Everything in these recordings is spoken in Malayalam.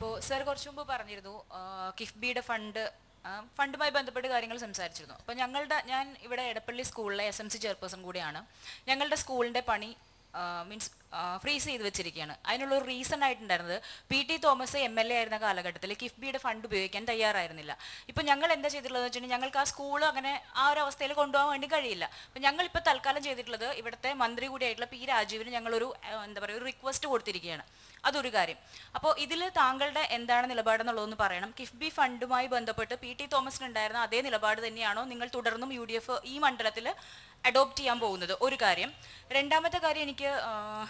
അപ്പോൾ സർ കുറച്ച് മുമ്പ് പറഞ്ഞിരുന്നു കിഫ്ബിയുടെ ഫണ്ട് ഫണ്ടുമായി ബന്ധപ്പെട്ട് കാര്യങ്ങൾ സംസാരിച്ചിരുന്നു അപ്പോൾ ഞങ്ങളുടെ ഞാൻ ഇവിടെ എടപ്പള്ളി സ്കൂളിലെ എസ് എം സി ചെയർപേഴ്സൺ കൂടിയാണ് ഞങ്ങളുടെ സ്കൂളിൻ്റെ പണി മീൻസ് ഫ്രീസ് ചെയ്ത് വെച്ചിരിക്കുകയാണ് അതിനുള്ള ഒരു റീസൺ ആയിട്ടുണ്ടായിരുന്നത് P T Thomas M L A ആയിരുന്ന കാലഘട്ടത്തിൽ കിഫ്ബിയുടെ ഫണ്ട് ഉപയോഗിക്കാൻ തയ്യാറായിരുന്നില്ല ഇപ്പം ഞങ്ങൾ എന്താ ചെയ്തിട്ടുള്ളത് വെച്ചിട്ടുണ്ടെങ്കിൽ ഞങ്ങൾക്ക് ആ സ്കൂൾ അങ്ങനെ ആ ഒരു അവസ്ഥയിൽ കൊണ്ടുപോകാൻ വേണ്ടി കഴിയില്ല അപ്പം ഞങ്ങൾ ഇപ്പോൾ തൽക്കാലം ചെയ്തിട്ടുള്ളത് ഇവിടുത്തെ മന്ത്രി കൂടിയായിട്ടുള്ള പി രാജീവിന് ഞങ്ങളൊരു എന്താ പറയുക ഒരു റിക്വസ്റ്റ് കൊടുത്തിരിക്കുകയാണ് അതൊരു കാര്യം അപ്പോൾ ഇതിൽ താങ്കളുടെ എന്താണ് നിലപാടെന്നുള്ളതെന്ന് പറയണം കിഫ്ബി ഫണ്ടുമായി ബന്ധപ്പെട്ട് പി ടി തോമസിനുണ്ടായിരുന്ന അതേ നിലപാട് തന്നെയാണോ നിങ്ങൾ തുടർന്നും യു ഈ മണ്ഡലത്തിൽ അഡോപ്റ്റ് ചെയ്യാൻ പോകുന്നത് ഒരു കാര്യം രണ്ടാമത്തെ കാര്യം എനിക്ക്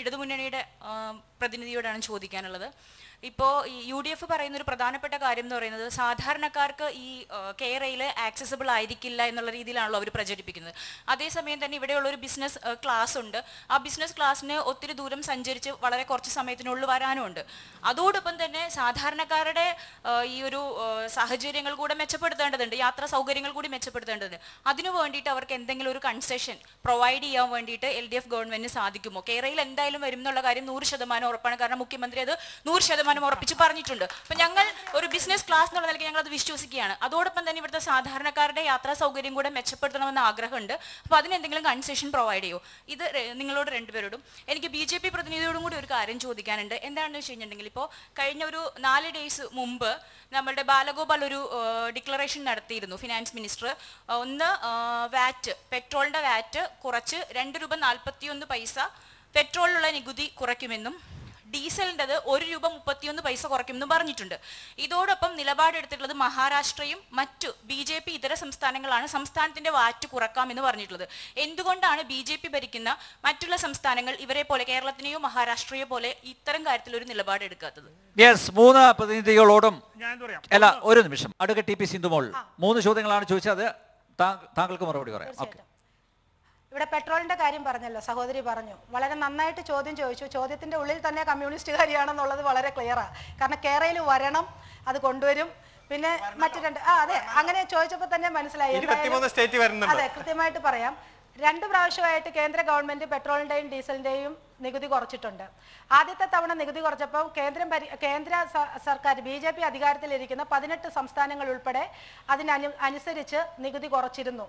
ഇടതുമുന്നണിയുടെ പ്രതിനിധിയോടാണ് ചോദിക്കാനുള്ളത് ഇപ്പോൾ ഈ യു ഡി എഫ് പറയുന്ന ഒരു പ്രധാനപ്പെട്ട കാര്യം എന്ന് പറയുന്നത് സാധാരണക്കാർക്ക് ഈ കേരയിൽ ആക്സസിബിൾ ആയിരിക്കില്ല എന്നുള്ള രീതിയിലാണല്ലോ അവർ പ്രചരിപ്പിക്കുന്നത് അതേസമയം തന്നെ ഇവിടെയുള്ള ഒരു ബിസിനസ് ക്ലാസ് ഉണ്ട് ആ ബിസിനസ് ക്ലാസ്സിന് ഒത്തിരി ദൂരം സഞ്ചരിച്ച് വളരെ കുറച്ച് സമയത്തിനുള്ളിൽ വരാനുമുണ്ട് അതോടൊപ്പം തന്നെ സാധാരണക്കാരുടെ ഈ ഒരു സാഹചര്യങ്ങൾ കൂടെ മെച്ചപ്പെടുത്തേണ്ടതുണ്ട് യാത്രാ സൗകര്യങ്ങൾ കൂടി മെച്ചപ്പെടുത്തേണ്ടതുണ്ട് അതിനു വേണ്ടിയിട്ട് അവർക്ക് എന്തെങ്കിലും ഒരു കൺസെഷൻ പ്രൊവൈഡ് ചെയ്യാൻ വേണ്ടിയിട്ട് എൽ ഡി എഫ് ഗവൺമെന്റിന് സാധിക്കുമോ കേരളയിൽ എന്തായാലും വരും എന്നുള്ള കാര്യം നൂറ് ശതമാനം ഉറപ്പാണ് കാരണം മുഖ്യമന്ത്രി അത് നൂറ് ശതമാനം ഉറപ്പിച്ച് പറഞ്ഞിട്ടുണ്ട് അപ്പൊ ഞങ്ങൾ ഒരു ബിസിനസ് ക്ലാസ് എന്നുള്ള നിലയ്ക്ക് ഞങ്ങൾ അത് വിശ്വസിക്കുകയാണ് അതോടൊപ്പം തന്നെ ഇവിടുത്തെ സാധാരണക്കാരുടെ യാത്രാ സൗകര്യം കൂടെ മെച്ചപ്പെടുത്തണമെന്ന് ആഗ്രഹമുണ്ട് അപ്പൊ അതിനെന്തെങ്കിലും കൺസെഷൻ പ്രൊവൈഡ് ചെയ്യോ ഇത് നിങ്ങളോട് രണ്ടുപേരോടും എനിക്ക് ബി ജെ പി പ്രതിനിധിയോടും കൂടി ഒരു കാര്യം ചോദിക്കാനുണ്ട് എന്താണെന്ന് വെച്ച് കഴിഞ്ഞിട്ടുണ്ടെങ്കിൽ ഇപ്പോൾ കഴിഞ്ഞ ഒരു നാല് ഡേയ്സ് മുമ്പ് നമ്മളുടെ ബാലഗോപാൽ ഒരു ഡിക്ലറേഷൻ നടത്തിയിരുന്നു ഫിനാൻസ് മിനിസ്റ്റർ ഒന്ന് വാറ്റ് പെട്രോളിന്റെ വാറ്റ് കുറച്ച് രണ്ട് രൂപ നാൽപ്പത്തിയൊന്ന് പൈസ പെട്രോളിലുള്ള നികുതി കുറയ്ക്കുമെന്നും ഡീസലിൻ്റെത് ഒരു രൂപ മുപ്പത്തിയൊന്ന് പൈസ കുറയ്ക്കുമെന്നും പറഞ്ഞിട്ടുണ്ട് ഇതോടൊപ്പം നിലപാടെടുത്തിട്ടുള്ളത് മഹാരാഷ്ട്രയും മറ്റു ബി ജെ പി ഇതര സംസ്ഥാനങ്ങളാണ് സംസ്ഥാനത്തിന്റെ വാറ്റ് കുറക്കാമെന്ന് പറഞ്ഞിട്ടുള്ളത് എന്തുകൊണ്ടാണ് ബി ജെ പി ഭരിക്കുന്ന മറ്റുള്ള സംസ്ഥാനങ്ങൾ ഇവരെ പോലെ കേരളത്തിനെയോ മഹാരാഷ്ട്രയോ പോലെ ഇത്തരം കാര്യത്തിൽ ഒരു നിലപാടെടുക്കാത്തത് യെസ് മൂന്ന് പ്രതിനിധികളോടും അല്ല ഒരു നിമിഷം അടുക്ക ടി പി സിന്ധുമോൾ മൂന്ന് ചോദ്യങ്ങളാണ് ചോദിച്ചത് താങ്കൾക്ക് മറുപടി പറയാം ഓക്കെ ഇവിടെ പെട്രോളിന്റെ കാര്യം പറഞ്ഞല്ലോ സഹോദരി പറഞ്ഞു വളരെ നന്നായിട്ട് ചോദ്യം ചോദിച്ചു ചോദ്യത്തിന്റെ ഉള്ളിൽ തന്നെ കമ്മ്യൂണിസ്റ്റുകാരിയാണെന്നുള്ളത് വളരെ ക്ലിയറാണ് കാരണം കേരളയിൽ വരണം അത് കൊണ്ടുവരും പിന്നെ മറ്റു രണ്ട് ആ അതെ അങ്ങനെ ചോദിച്ചപ്പോൾ തന്നെ മനസ്സിലായി അതെ കൃത്യമായിട്ട് പറയാം രണ്ട് പ്രാവശ്യമായിട്ട് കേന്ദ്ര ഗവൺമെന്റ് പെട്രോളിന്റെയും ഡീസലിന്റെയും നികുതി കുറച്ചിട്ടുണ്ട് ആദ്യത്തെ തവണ നികുതി കുറച്ചപ്പോൾ കേന്ദ്രം കേന്ദ്ര സർക്കാർ ബി ജെ പി അധികാരത്തിലിരിക്കുന്ന പതിനെട്ട് സംസ്ഥാനങ്ങൾ ഉൾപ്പെടെ അതിനനു അനുസരിച്ച് നികുതി കുറച്ചിരുന്നു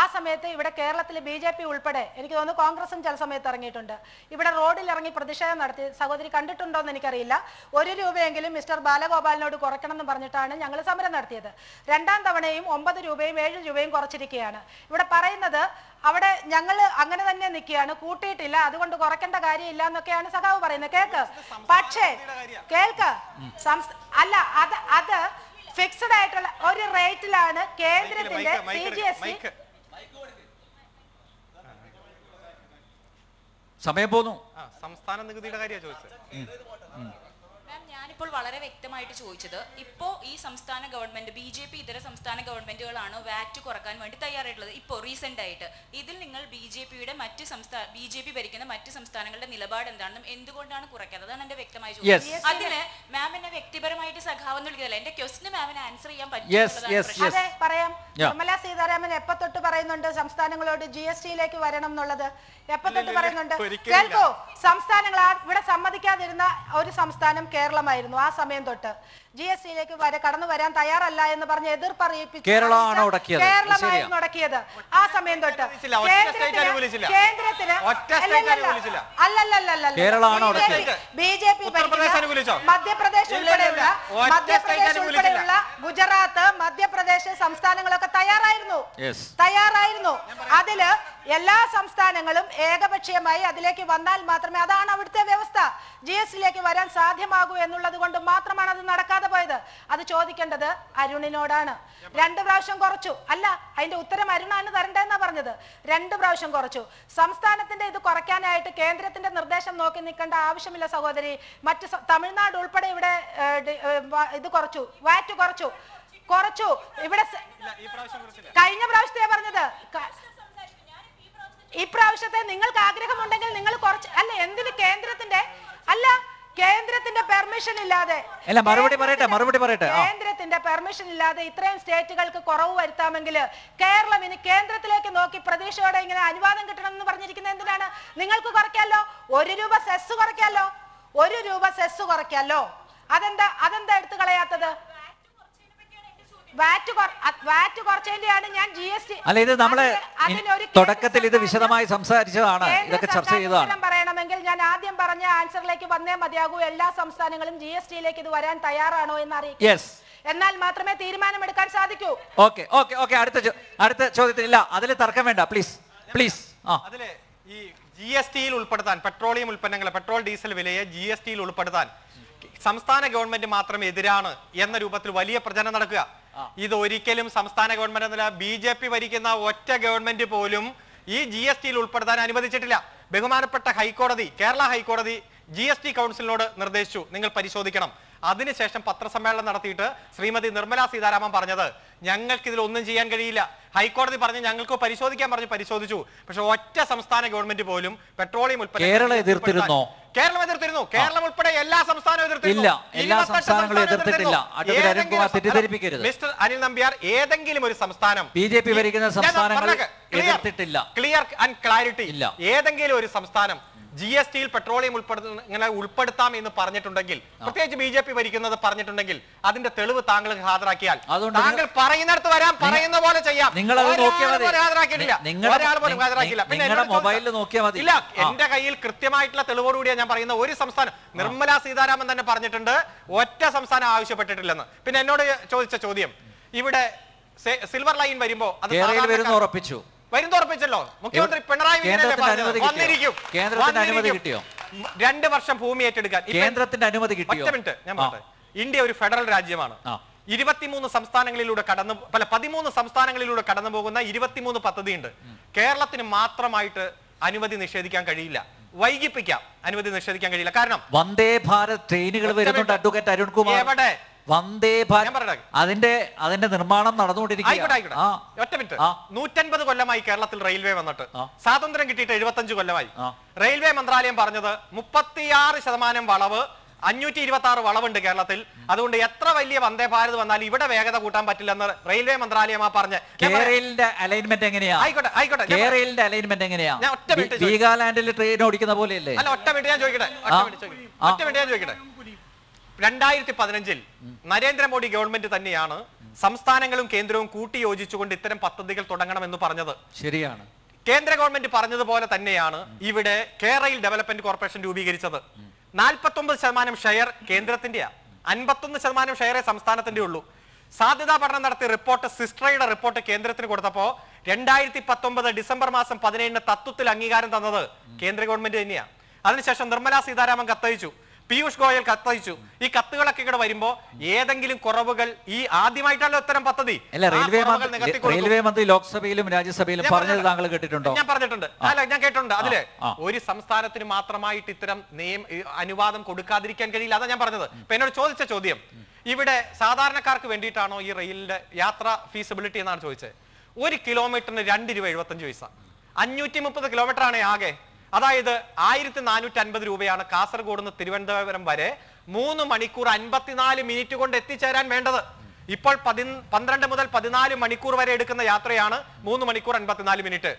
ആ സമയത്ത് ഇവിടെ കേരളത്തിൽ ബി ജെ പി ഉൾപ്പെടെ എനിക്ക് തോന്നുന്നു കോൺഗ്രസും ചില സമയത്ത് ഇറങ്ങിയിട്ടുണ്ട് ഇവിടെ റോഡിൽ ഇറങ്ങി പ്രതിഷേധം നടത്തി സഹോദരി കണ്ടിട്ടുണ്ടോ എന്ന് എനിക്കറിയില്ല ഒരു രൂപയെങ്കിലും മിസ്റ്റർ ബാലഗോപാലിനോട് കുറയ്ക്കണം എന്ന് പറഞ്ഞിട്ടാണ് ഞങ്ങൾ സമരം നടത്തിയത് രണ്ടാം തവണയും ഒമ്പത് രൂപയും ഏഴ് രൂപയും കുറച്ചിരിക്കുകയാണ് ഇവിടെ പറയുന്നത് അവിടെ ഞങ്ങൾ അങ്ങനെ തന്നെ നിൽക്കുകയാണ് കൂട്ടിയിട്ടില്ല അതുകൊണ്ട് കുറയ്ക്കേണ്ട കാര്യമില്ല എന്നൊക്കെയാണ് സഖാവ് പറയുന്നത് കേക്ക് പക്ഷേ കേൾക്ക് അല്ല അത് അത് ഫിക്സഡ് ആയിട്ടുള്ള ഒരു റേറ്റിലാണ് കേന്ദ്രത്തിന്റെ സി ജി എസ് സമയം പോന്നു സംസ്ഥാന നികുതിയുടെ കാര്യമാണ് ചോദിച്ചത് ഇപ്പോൾ വളരെ വ്യക്തമായിട്ട് ചോദിച്ചത് ഇപ്പോൾ ഈ സംസ്ഥാന ഗവൺമെന്റ് ബി ജെ പി ഇതര സംസ്ഥാന ഗവൺമെന്റുകളാണ് വാറ്റ് കുറക്കാൻ വേണ്ടി തയ്യാറായിട്ടുള്ളത് ഇപ്പോൾ റീസെന്റ് ആയിട്ട് ഇതിൽ നിങ്ങൾ ബി ജെ പിയുടെ മറ്റ് സംസ്ഥാന ബി ജെ പി ഭരിക്കുന്ന മറ്റ് സംസ്ഥാനങ്ങളുടെ നിലപാട് എന്താണെന്നും എന്തുകൊണ്ടാണ് കുറയ്ക്കാത്തത് അതാണ് എന്റെ വ്യക്തമായ ചോദ്യം അതിന് മാം എന്നെ വ്യക്തിപരമായിട്ട് സഖാവെന്ന് വിളിക്കുന്നില്ല എന്റെ ക്വസ്റ്റിന് മാമിന് ആൻസർ ചെയ്യാൻ പറ്റും നിർമ്മലാ പറയാം സീതാരാമൻ എപ്പോ തൊട്ട് പറയുന്നുണ്ട് സംസ്ഥാനങ്ങളോട് ജി എസ് ടിയിലേക്ക് വരണം എന്നുള്ളത് എപ്പൊ തൊട്ട് പറയുന്നുണ്ട് കേൾക്കോ സംസ്ഥാനങ്ങൾ ഇവിടെ സമ്മതിക്കാതിരുന്ന ഒരു സംസ്ഥാനം കേരളമായിരുന്നു ഉണ്ടായിരുന്നു ആ സമയം തൊട്ട് ജി എസ് സിയിലേക്ക് വരെ കടന്നു വരാൻ തയ്യാറല്ല എന്ന് പറഞ്ഞ് എതിർപ്പ് അറിയിപ്പിച്ചു കേരളമായിരുന്നു അടക്കിയത് ആ സമയം തൊട്ട് കേന്ദ്രത്തിന് അല്ലല്ലല്ല ബി ജെ പി മധ്യപ്രദേശ് ഉൾപ്പെടെയുള്ള ഗുജറാത്ത് മധ്യപ്രദേശ് സംസ്ഥാനങ്ങളൊക്കെ തയ്യാറായിരുന്നു തയ്യാറായിരുന്നു അതില് എല്ലാ സംസ്ഥാനങ്ങളും ഏകപക്ഷീയമായി അതിലേക്ക് വന്നാൽ മാത്രമേ അതാണ് അവിടുത്തെ വ്യവസ്ഥ ജി എസ് സിയിലേക്ക് വരാൻ സാധ്യമാകൂ എന്നുള്ള അതുകൊണ്ട് മാത്രമാണ് അത് നടക്കാതെ പോയത് അത് ചോദിക്കേണ്ടത് അരുണിനോടാണ് രണ്ട് പ്രാവശ്യം കുറച്ചു അല്ല അതിന്റെ ഉത്തരം അരുണാണ് തരണ്ടെന്നാ പറഞ്ഞത് രണ്ട് പ്രാവശ്യം കുറച്ചു സംസ്ഥാനത്തിന്റെ ഇത് കുറയ്ക്കാനായിട്ട് കേന്ദ്രത്തിന്റെ നിർദ്ദേശം നോക്കി നിൽക്കേണ്ട ആവശ്യമില്ല സഹോദരി മറ്റ് തമിഴ്നാട് ഉൾപ്പെടെ ഇവിടെ ഇത് കുറച്ചു വാറ്റ് കുറച്ചു കുറച്ചു ഇവിടെ കഴിഞ്ഞ പ്രാവശ്യത്തെ പറഞ്ഞത് ഇപ്രാവശ്യത്തെ നിങ്ങൾക്ക് ആഗ്രഹമുണ്ടെങ്കിൽ നിങ്ങൾ കുറച്ച് അല്ല എന്തിന് കേന്ദ്രത്തിന്റെ അല്ല കേന്ദ്രത്തിന്റെ പെർമിഷൻ ഇല്ലാതെ അല്ല മറുപടി പറയട്ടെ മറുപടി പറയട്ടെ കേന്ദ്രത്തിന്റെ പെർമിഷൻ ഇല്ലാതെ ഇത്രയും സ്റ്റേറ്റുകൾക്ക് കുറവ് വരുത്താമെങ്കിൽ കേരളം ഇനി കേന്ദ്രത്തിലേക്ക് നോക്കി പ്രതീക്ഷയോടെ ഇങ്ങനെ അനുവാദം കിട്ടണം എന്ന് പറഞ്ഞിരിക്കുന്നത് എന്തിനാണ് നിങ്ങൾക്ക് കുറയ്ക്കാലോ ഒരു രൂപ സെസ് കുറയ്ക്കാലോ ഒരു രൂപ സെസ് കുറയ്ക്കാലോ അതെന്താ അതെന്താ എടുത്തു കളയാത്തത് അല്ല ഇത് നമ്മള് തുടക്കത്തിൽ ഇത് വിശദമായി സംസാരിച്ചതാണ് ഇതൊക്കെ ചർച്ച ചെയ്തതാണ് പറയണമെങ്കിൽ ഞാൻ ആദ്യം പറഞ്ഞ ആൻസറിലേക്ക് വന്നേ മതിയാകൂ എല്ലാ സംസ്ഥാനങ്ങളും ജി എസ് ടിയിലേക്ക് ഇത് വരാൻ തയ്യാറാണോ എന്ന് അറിയിക്കും എന്നാൽ മാത്രമേ തീരുമാനമെടുക്കാൻ സാധിക്കൂ ഓക്കെ ഓക്കെ ഓക്കെ അടുത്ത അടുത്ത ചോദ്യത്തിൽ ഇല്ല അതിൽ തർക്കം വേണ്ട പ്ലീസ് പ്ലീസ് അതിലെ ഈ ജി എസ് ടിയിൽ ഉൾപ്പെടുത്താൻ പെട്രോളിയം ഉൽപ്പന്നങ്ങളെ പെട്രോൾ ഡീസൽ വിലയെ ജി എസ് ടിയിൽ ഉൾപ്പെടുത്താൻ സംസ്ഥാന ഗവൺമെന്റ് മാത്രം എതിരാണ് എന്ന രൂപത്തിൽ വലിയ പ്രചരണം നടക്കുക ഇത് ഒരിക്കലും സംസ്ഥാന ഗവൺമെന്റ് എന്നല്ല ബി ജെ പി ഭരിക്കുന്ന ഒറ്റ ഗവൺമെന്റ് പോലും ഈ ജി എസ് ടിയിൽ ഉൾപ്പെടുത്താൻ അനുവദിച്ചിട്ടില്ല ബഹുമാനപ്പെട്ട ഹൈക്കോടതി കേരള ഹൈക്കോടതി ജി എസ് ടി കൗൺസിലിനോട് നിർദ്ദേശിച്ചു നിങ്ങൾ പരിശോധിക്കണം അതിനുശേഷം പത്രസമ്മേളനം നടത്തിയിട്ട് ശ്രീമതി നിർമ്മലാ സീതാരാമൻ പറഞ്ഞത് ഞങ്ങൾക്ക് ഇതിൽ ഒന്നും ചെയ്യാൻ കഴിയില്ല ഹൈക്കോടതി പറഞ്ഞ് ഞങ്ങൾക്ക് പരിശോധിക്കാൻ പറഞ്ഞ് പരിശോധിച്ചു പക്ഷെ ഒറ്റ സംസ്ഥാന ഗവൺമെന്റ് പോലും പെട്രോളിയം ഉൽപ്പന്ന കേരളം കേരളം എതിർത്തിരുന്നു കേരളം ഉൾപ്പെടെ എല്ലാ സംസ്ഥാനവും എതിർത്തില്ല എല്ലാ സംസ്ഥാനങ്ങളും എതിർത്തിട്ടില്ല തെറ്റിദ്ധരിപ്പിക്കരുത് മിസ്റ്റർ അനിൽ നമ്പ്യാർ ഏതെങ്കിലും ഒരു സംസ്ഥാനം ബി ജെ പി ഭരിക്കുന്ന സംസ്ഥാനങ്ങൾ എതിർത്തിട്ടില്ല ക്ലിയർ ആൻഡ് ക്ലാരിറ്റി ഇല്ല ഏതെങ്കിലും ഒരു സംസ്ഥാനം ജി എസ് ടിയിൽ പെട്രോളിയം ഉൾപ്പെടുത്തുന്ന ഇങ്ങനെ ഉൾപ്പെടുത്താം എന്ന് പറഞ്ഞിട്ടുണ്ടെങ്കിൽ പ്രത്യേകിച്ച് ബി ജെ പി ഭരിക്കുന്നത് പറഞ്ഞിട്ടുണ്ടെങ്കിൽ അതിന്റെ തെളിവ് താങ്കൾ ഹാജരാക്കിയാൽ താങ്കൾ പറയുന്നിടത്ത് വരാം പറയുന്ന പോലെ ചെയ്യാം നിങ്ങൾ ഹാജരാക്കിയിട്ടില്ല പിന്നെ മൊബൈലിൽ ഇല്ല എന്റെ കയ്യിൽ കൃത്യമായിട്ടുള്ള തെളിവോടുകൂടിയാണ് ഞാൻ പറയുന്ന ഒരു സംസ്ഥാനം നിർമ്മല സീതാരാമൻ തന്നെ പറഞ്ഞിട്ടുണ്ട് ഒറ്റ സംസ്ഥാനം ആവശ്യപ്പെട്ടിട്ടില്ലെന്ന് പിന്നെ എന്നോട് ചോദിച്ച ചോദ്യം ഇവിടെ സിൽവർ ലൈൻ വരുമ്പോ അത് ഉറപ്പിച്ചു വരുന്നുറപ്പിച്ചല്ലോ മുഖ്യമന്ത്രി പിണറായി വന്നിരിക്കും കേന്ദ്രത്തിന്റെ അനുമതി കിട്ടിയോ രണ്ട് വർഷം ഭൂമി ഏറ്റെടുക്കാൻ കേന്ദ്രത്തിന്റെ അനുമതി കിട്ടിയോ മിനിറ്റ് ഞാൻ ഇന്ത്യ ഒരു ഫെഡറൽ രാജ്യമാണ് ഇരുപത്തിമൂന്ന് സംസ്ഥാനങ്ങളിലൂടെ കടന്നു പല പതിമൂന്ന് സംസ്ഥാനങ്ങളിലൂടെ കടന്നു പോകുന്ന ഇരുപത്തിമൂന്ന് പദ്ധതിയുണ്ട് കേരളത്തിന് മാത്രമായിട്ട് അനുമതി നിഷേധിക്കാൻ കഴിയില്ല വൈകിപ്പിക്കാം അനുമതി നിഷേധിക്കാൻ കഴിയില്ല കാരണം വന്ദേ ഭാരത് ട്രെയിനുകൾ വരുന്നുണ്ട് അഡ്വക്കേറ്റ് അരുൺകുമാർ എവിടെ വന്ദേ ഭാരത് അതിന്റെ അതിന്റെ നിർമ്മാണം നടന്നുകൊണ്ടിരിക്കുന്നു നൂറ്റൻപത് കൊല്ലമായി കേരളത്തിൽ റെയിൽവേ വന്നിട്ട് സ്വാതന്ത്ര്യം കിട്ടിയിട്ട് എഴുപത്തഞ്ച് കൊല്ലമായി റെയിൽവേ മന്ത്രാലയം പറഞ്ഞത് മുപ്പത്തിയാറ് ശതമാനം വളവ് അഞ്ഞൂറ്റി ഇരുപത്തി ആറ് വളവുണ്ട് കേരളത്തിൽ അതുകൊണ്ട് എത്ര വലിയ വന്ദേ ഭാരത് വന്നാലും ഇവിടെ വേഗത കൂട്ടാൻ പറ്റില്ലെന്ന് റെയിൽവേ ആ പറഞ്ഞ് കേരളിന്റെ അലൈൻമെന്റ് എങ്ങനെയാ ആയിക്കോട്ടെ ആയിക്കോട്ടെ കേരളിന്റെ അലൈൻമെന്റ് എങ്ങനെയാ ഞാൻ ഒറ്റ മിനിറ്റ് വീഗാലാൻഡിൽ ട്രെയിൻ ഓടിക്കുന്ന പോലെയല്ലേ അല്ല ഒറ്റ മിനിറ്റ് ഞാൻ ചോദിക്കട്ടെ ഒറ്റ മിനിറ്റ് ഞാൻ ചോദിക്കട്ടെ രണ്ടായിരത്തി പതിനഞ്ചിൽ നരേന്ദ്രമോദി ഗവൺമെന്റ് തന്നെയാണ് സംസ്ഥാനങ്ങളും കേന്ദ്രവും കൂട്ടിയോജിച്ചുകൊണ്ട് ഇത്തരം പദ്ധതികൾ തുടങ്ങണം എന്ന് പറഞ്ഞത് ശരിയാണ് കേന്ദ്ര ഗവൺമെന്റ് പറഞ്ഞതുപോലെ തന്നെയാണ് ഇവിടെ കേരളയിൽ ഡെവലപ്മെന്റ് കോർപ്പറേഷൻ രൂപീകരിച്ചത് നാൽപ്പത്തൊമ്പത് ശതമാനം ഷെയർ കേന്ദ്രത്തിന്റെയാണ് അൻപത്തൊന്ന് ശതമാനം ഷെയറേ സംസ്ഥാനത്തിന്റെ ഉള്ളൂ സാധ്യതാ പഠനം നടത്തിയ റിപ്പോർട്ട് സിസ്ട്രയുടെ റിപ്പോർട്ട് കേന്ദ്രത്തിന് കൊടുത്തപ്പോൾ രണ്ടായിരത്തി പത്തൊമ്പത് ഡിസംബർ മാസം പതിനേഴിന് തത്വത്തിൽ അംഗീകാരം തന്നത് കേന്ദ്ര ഗവൺമെന്റ് തന്നെയാണ് അതിനുശേഷം നിർമ്മലാ സീതാരാമൻ കത്തയച്ചു പീയൂഷ് ഗോയൽ കത്തയച്ചു ഈ കത്തുകളൊക്കെ ഇവിടെ വരുമ്പോ ഏതെങ്കിലും കുറവുകൾ ഈ ആദ്യമായിട്ടല്ലോ ഇത്തരം പദ്ധതി റെയിൽവേ റെയിൽവേ മന്ത്രി ലോക്സഭയിലും രാജ്യസഭയിലും പറഞ്ഞത് താങ്കൾ കേട്ടിട്ടുണ്ടോ ഞാൻ പറഞ്ഞിട്ടുണ്ട് അല്ല ഞാൻ കേട്ടിട്ടുണ്ട് അതില് ഒരു സംസ്ഥാനത്തിന് മാത്രമായിട്ട് ഇത്തരം നിയമ അനുവാദം കൊടുക്കാതിരിക്കാൻ കഴിയില്ല അതാ ഞാൻ പറഞ്ഞത് ഇപ്പൊ എന്നോട് ചോദിച്ച ചോദ്യം ഇവിടെ സാധാരണക്കാർക്ക് വേണ്ടിയിട്ടാണോ ഈ റെയിലിന്റെ യാത്ര ഫീസിബിലിറ്റി എന്നാണ് ചോദിച്ചത് ഒരു കിലോമീറ്ററിന് രണ്ട് രൂപ എഴുപത്തഞ്ച് പൈസ അഞ്ഞൂറ്റി മുപ്പത് കിലോമീറ്റർ ആണ് ആകെ അതായത് ആയിരത്തി നാനൂറ്റി അൻപത് രൂപയാണ് കാസർഗോഡ് നിന്ന് തിരുവനന്തപുരം വരെ മൂന്ന് മണിക്കൂർ അൻപത്തിനാല് മിനിറ്റ് കൊണ്ട് എത്തിച്ചേരാൻ വേണ്ടത് ഇപ്പോൾ പതി പന്ത്രണ്ട് മുതൽ പതിനാല് മണിക്കൂർ വരെ എടുക്കുന്ന യാത്രയാണ് മൂന്ന് മണിക്കൂർ അൻപത്തിനാല് മിനിറ്റ്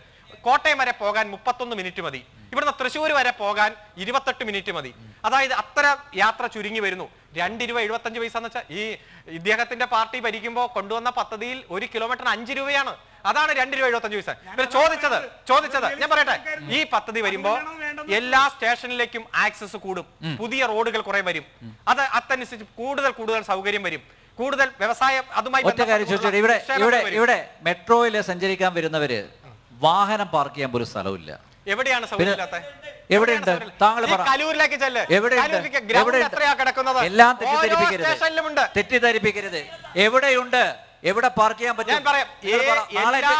കോട്ടയം വരെ പോകാൻ മുപ്പത്തൊന്ന് മിനിറ്റ് മതി ഇവിടുന്ന് തൃശ്ശൂർ വരെ പോകാൻ ഇരുപത്തെട്ട് മിനിറ്റ് മതി അതായത് അത്ര യാത്ര ചുരുങ്ങി വരുന്നു രണ്ട് രൂപ എഴുപത്തഞ്ച് പൈസ എന്ന് വെച്ചാൽ ഈ ഇദ്ദേഹത്തിന്റെ പാർട്ടി ഭരിക്കുമ്പോൾ കൊണ്ടുവന്ന പദ്ധതിയിൽ ഒരു കിലോമീറ്ററിന് അഞ്ച് രൂപയാണ് അതാണ് രണ്ട് രൂപ എഴുപത്തഞ്ച് പൈസ പിന്നെ ചോദിച്ചത് ചോദിച്ചത് ഞാൻ പറയട്ടെ ഈ പദ്ധതി വരുമ്പോ എല്ലാ സ്റ്റേഷനിലേക്കും ആക്സസ് കൂടും പുതിയ റോഡുകൾ കുറെ വരും അത് അതനുസരിച്ച് കൂടുതൽ കൂടുതൽ സൗകര്യം വരും കൂടുതൽ വ്യവസായം അതുമായി ഒറ്റ കാര്യം ഇവിടെ ഇവിടെ ഇവിടെ മെട്രോയിൽ സഞ്ചരിക്കാൻ വരുന്നവര് വാഹനം പാർക്ക് ചെയ്യാൻ പോലും സ്ഥലമില്ല എവിടെയാണ് സൗകര്യം എവിടെയുണ്ട് താങ്കൾ കലൂരിലേക്ക് ചെല്ല് എല്ലാം തെറ്റിദ്ധരിപ്പിക്കരുത് തെറ്റിദ്ധരിപ്പിക്കരുത് എവിടെയുണ്ട് എവിടെ പാർക്ക് ചെയ്യാൻ പറ്റും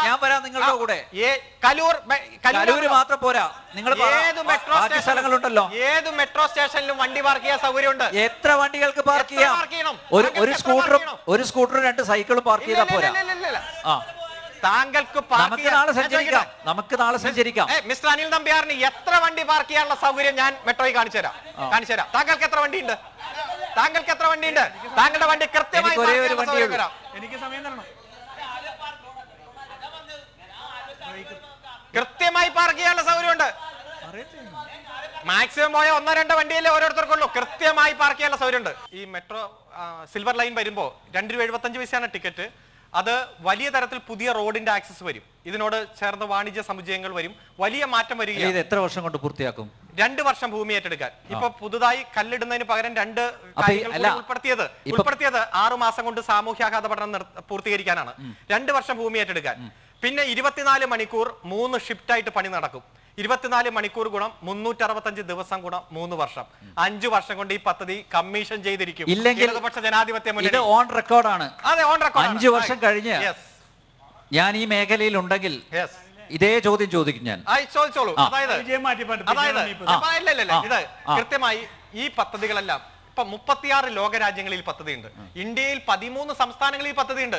ഞാൻ വരാം നിങ്ങളുടെ കൂടെ കലൂർ മാത്രം പോരാ നിങ്ങൾ മെട്രോ സ്ഥലങ്ങളുണ്ടല്ലോ ഏത് മെട്രോ സ്റ്റേഷനിലും വണ്ടി പാർക്ക് ചെയ്യാൻ സൗകര്യമുണ്ട് എത്ര വണ്ടികൾക്ക് പാർക്ക് ചെയ്യാം ഒരു സ്കൂട്ടറും ഒരു സ്കൂട്ടറും രണ്ട് സൈക്കിളും പാർക്ക് ചെയ്താൽ പോരാ ആ താങ്കൾക്ക് നമുക്ക് നാളെ സഞ്ചരിക്കാം നമുക്ക് സഞ്ചരിക്കാം മിസ്റ്റർ അനിൽ നമ്പ്യാറിന് എത്ര വണ്ടി പാർക്ക് ചെയ്യാനുള്ള സൗകര്യം ഞാൻ മെട്രോയിൽ കാണിച്ചു തരാം കാണിച്ചു തരാം താങ്കൾക്ക് എത്ര വണ്ടി ഉണ്ട് താങ്കൾക്ക് എത്ര വണ്ടി ഉണ്ട് താങ്കളുടെ വണ്ടി കൃത്യമായി ഒരു വണ്ടി എനിക്ക് സമയം തരണം കൃത്യമായി പാർക്ക് ചെയ്യാനുള്ള സൗകര്യമുണ്ട് മാക്സിമം പോയ ഒന്നോ രണ്ടോ വണ്ടിയല്ലേ ഓരോരുത്തർക്കുള്ളൂ കൃത്യമായി പാർക്ക് ചെയ്യാനുള്ള സൗകര്യമുണ്ട് ഈ മെട്രോ സിൽവർ ലൈൻ വരുമ്പോൾ രണ്ടു രൂപ എഴുപത്തഞ്ച് പൈസയാണ് ടിക്കറ്റ് അത് വലിയ തരത്തിൽ പുതിയ റോഡിന്റെ ആക്സസ് വരും ഇതിനോട് ചേർന്ന് വാണിജ്യ സമുച്ചയങ്ങൾ വരും വലിയ മാറ്റം വരിക എത്ര വർഷം കൊണ്ട് പൂർത്തിയാക്കും രണ്ട് വർഷം ഭൂമി ഏറ്റെടുക്കാൻ ഇപ്പൊ പുതുതായി കല്ലിടുന്നതിന് പകരം രണ്ട് ഉൾപ്പെടുത്തിയത് ഉൾപ്പെടുത്തിയത് ആറു മാസം കൊണ്ട് സാമൂഹ്യാഘാത പഠനം പൂർത്തീകരിക്കാനാണ് രണ്ട് വർഷം ഭൂമി ഏറ്റെടുക്കാൻ പിന്നെ ഇരുപത്തിനാല് മണിക്കൂർ മൂന്ന് ഷിഫ്റ്റായിട്ട് പണി നടക്കും ഇരുപത്തിനാല് മണിക്കൂർ ഗുണം അറുപത്തഞ്ച് ദിവസം ഗുണം മൂന്ന് വർഷം അഞ്ചു വർഷം കൊണ്ട് ഈ പദ്ധതി കമ്മീഷൻ ചെയ്തിരിക്കും ഇല്ലെങ്കിൽ ജനാധിപത്യ ഇത് ഓൺ റെക്കോർഡാണ് അതെ ഓൺ റെക്കോർഡ് അഞ്ചു വർഷം കഴിഞ്ഞ് ഞാൻ ഈ മേഖലയിൽ ഉണ്ടെങ്കിൽ ഇതേ ചോദ്യം ചോദിക്കും ഞാൻ ചോദിച്ചോളൂ അതായത് കൃത്യമായി ഈ പദ്ധതികളെല്ലാം ഇപ്പൊ മുപ്പത്തിയാറ് ലോകരാജ്യങ്ങളിൽ പദ്ധതിയുണ്ട് ഇന്ത്യയിൽ പതിമൂന്ന് സംസ്ഥാനങ്ങളിൽ പദ്ധതിയുണ്ട്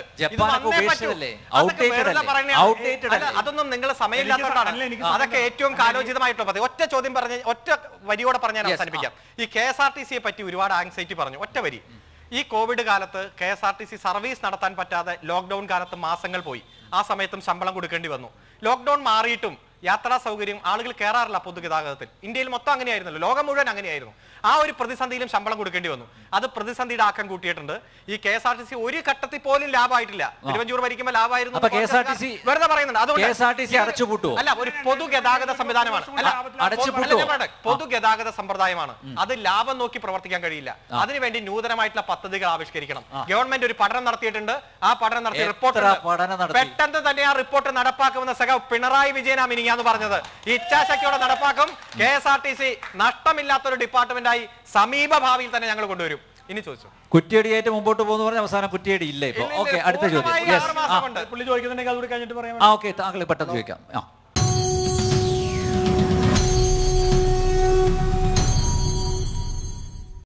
അതൊന്നും നിങ്ങൾ സമയമില്ലാത്തതാണ് അതൊക്കെ ഏറ്റവും കാലോചിതമായിട്ടുള്ള പദ്ധതി ഒറ്റ ചോദ്യം പറഞ്ഞ ഒറ്റ വരിയോടെ പറഞ്ഞ ഞാൻ അവസാനിപ്പിക്കാം ഈ കെ എസ് ആർ ടി സിയെ പറ്റി ഒരുപാട് ആങ്സൈറ്റി പറഞ്ഞു ഒറ്റ വരി ഈ കോവിഡ് കാലത്ത് K S R T C service നടത്താൻ പറ്റാതെ ലോക്ക്ഡൌൺ കാലത്ത് മാസങ്ങൾ പോയി ആ സമയത്തും ശമ്പളം കൊടുക്കേണ്ടി വന്നു ലോക്ക്ഡൌൺ മാറിയിട്ടും യാത്രാ സൗകര്യം ആളുകൾ കയറാറില്ല പൊതുഗതാഗതത്തിൽ ഇന്ത്യയിൽ മൊത്തം അങ്ങനെയായിരുന്നല്ലോ ലോകം മുഴുവൻ അങ്ങനെയായിരുന്നു ആ ഒരു പ്രതിസന്ധിയിലും ശമ്പളം കൊടുക്കേണ്ടി വന്നു അത് പ്രതിസന്ധിയുടെ ആക്കം കൂട്ടിയിട്ടുണ്ട് ഈ K S R T C ഒരു ഘട്ടത്തിൽ പോലും ലാഭമായിട്ടില്ല തിരുവഞ്ചൂർ ഭരിക്കുമ്പോൾ ലാഭമായിരുന്നു വെറുതെ പറയുന്നുണ്ട് അതുകൊണ്ട് അല്ല ഒരു പൊതുഗതാഗത സംവിധാനമാണ് അല്ല പൊതുഗതാഗത സമ്പ്രദായമാണ് അത് ലാഭം നോക്കി പ്രവർത്തിക്കാൻ കഴിയില്ല അതിനുവേണ്ടി നൂതനമായിട്ടുള്ള പദ്ധതികൾ ആവിഷ്കരിക്കണം ഗവൺമെന്റ് ഒരു പഠനം നടത്തിയിട്ടുണ്ട് ആ പഠനം നടത്തിയ റിപ്പോർട്ട് പെട്ടെന്ന് തന്നെ ആ റിപ്പോർട്ട് നടപ്പാക്കുമെന്ന സഖ പിണറായി വിജയനാ മിനിങ്ങാന്ന് പറഞ്ഞത് ഇച്ഛാശക്തിയോടെ നടപ്പാക്കും K S R T C നഷ്ടമില്ലാത്തൊരു ഡിപ്പാർട്ട്മെന്റ് തീരുമാനവുമായി സമീപഭാവിയിൽ തന്നെ ഞങ്ങൾ കൊണ്ടുവരും ഇനി ചോദിച്ചു കുറ്റിയടിയേറ്റ് മുമ്പോട്ട് പോകുന്ന പറഞ്ഞ അവസാനം കുറ്റിയടി ഇല്ല ഇപ്പൊ ഓക്കെ അടുത്ത ചോദ്യം ആ ഓക്കെ താങ്കൾ പെട്ടെന്ന് ചോദിക്കാം ആ